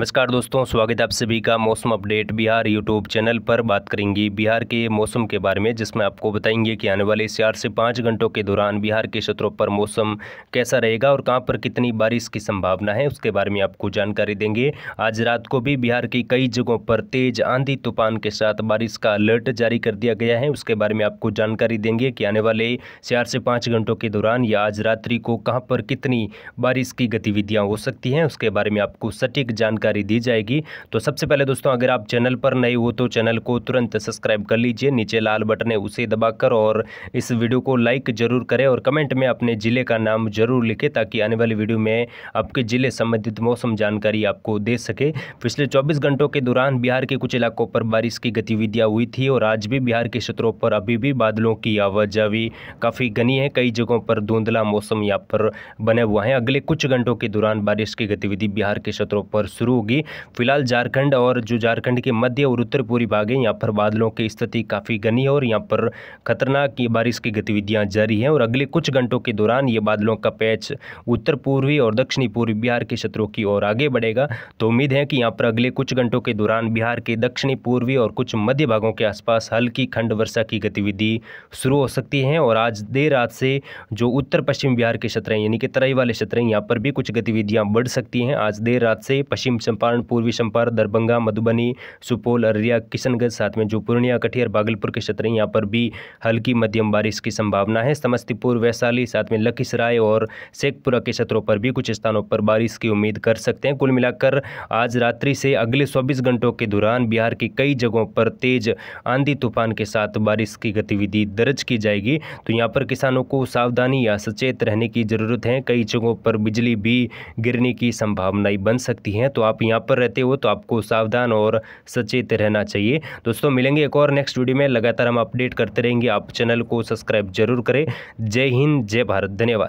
नमस्कार दोस्तों स्वागत है आप सभी का मौसम अपडेट बिहार यूट्यूब चैनल पर बात करेंगे बिहार के मौसम के बारे में जिसमें आपको बताएंगे कि आने वाले चार से पाँच घंटों के दौरान बिहार के क्षेत्रों पर मौसम कैसा रहेगा और कहां पर कितनी बारिश की संभावना है उसके बारे में आपको जानकारी देंगे आज रात को भी बिहार की कई जगहों पर तेज आंधी तूफान के साथ बारिश का अलर्ट जारी कर दिया गया है उसके बारे में आपको जानकारी देंगे कि आने वाले चार से पाँच घंटों के दौरान या आज रात्रि को कहाँ पर कितनी बारिश की गतिविधियाँ हो सकती हैं उसके बारे में आपको सटीक जानकारी जानकारी दी जाएगी तो सबसे पहले दोस्तों अगर आप चैनल पर नए हो तो चैनल को तुरंत सब्सक्राइब कर लीजिए नीचे लाल बटन है उसे दबाकर और इस वीडियो को लाइक जरूर करें और कमेंट में अपने ज़िले का नाम जरूर लिखें ताकि आने वाली वीडियो में आपके ज़िले संबंधित मौसम जानकारी आपको दे सके पिछले चौबीस घंटों के दौरान बिहार के कुछ इलाकों पर बारिश की गतिविधियाँ हुई थी और आज भी बिहार के क्षेत्रों पर अभी भी बादलों की आवाजावी काफ़ी घनी है कई जगहों पर धुंधला मौसम यहाँ पर बने हुआ है अगले कुछ घंटों के दौरान बारिश की गतिविधि बिहार के क्षेत्रों पर शुरू होगी फिलहाल झारखंड और जो झारखंड के मध्य और उत्तर पूर्वी भाग है यहाँ पर बादलों की स्थिति काफ़ी घनी है और यहाँ पर खतरनाक बारिश की गतिविधियाँ जारी हैं और अगले कुछ घंटों के दौरान ये बादलों का पैच उत्तर पूर्वी और दक्षिणी पूर्वी बिहार के क्षेत्रों की ओर आगे बढ़ेगा तो उम्मीद है कि यहाँ पर अगले कुछ घंटों के दौरान बिहार के दक्षिणी पूर्वी और कुछ मध्य भागों के आसपास हल्की खंड वर्षा की गतिविधि शुरू हो सकती है और आज देर रात से जो उत्तर पश्चिम बिहार के क्षेत्र हैं यानी कि तराई वाले क्षेत्र हैं यहाँ पर भी कुछ गतिविधियाँ बढ़ सकती हैं आज देर रात से पश्चिम चंपारण पूर्वी चंपारण दरभंगा मधुबनी सुपौल अररिया किशनगंज साथ में जो पूर्णिया कटिहार भागलपुर के क्षेत्र यहाँ पर भी हल्की मध्यम बारिश की संभावना है समस्तीपुर वैशाली साथ में लखीसराय और शेखपुरा के क्षेत्रों पर भी कुछ स्थानों पर बारिश की उम्मीद कर सकते हैं कुल मिलाकर आज रात्रि से अगले चौबीस घंटों के दौरान बिहार की कई जगहों पर तेज आंधी तूफान के साथ बारिश की गतिविधि दर्ज की जाएगी तो यहाँ पर किसानों को सावधानी या सचेत रहने की ज़रूरत है कई जगहों पर बिजली भी गिरने की संभावनाएं बन सकती हैं तो आप आप यहाँ पर रहते हो तो आपको सावधान और सचेत रहना चाहिए दोस्तों मिलेंगे एक और नेक्स्ट वीडियो में लगातार हम अपडेट करते रहेंगे आप चैनल को सब्सक्राइब जरूर करें जय हिंद जय भारत धन्यवाद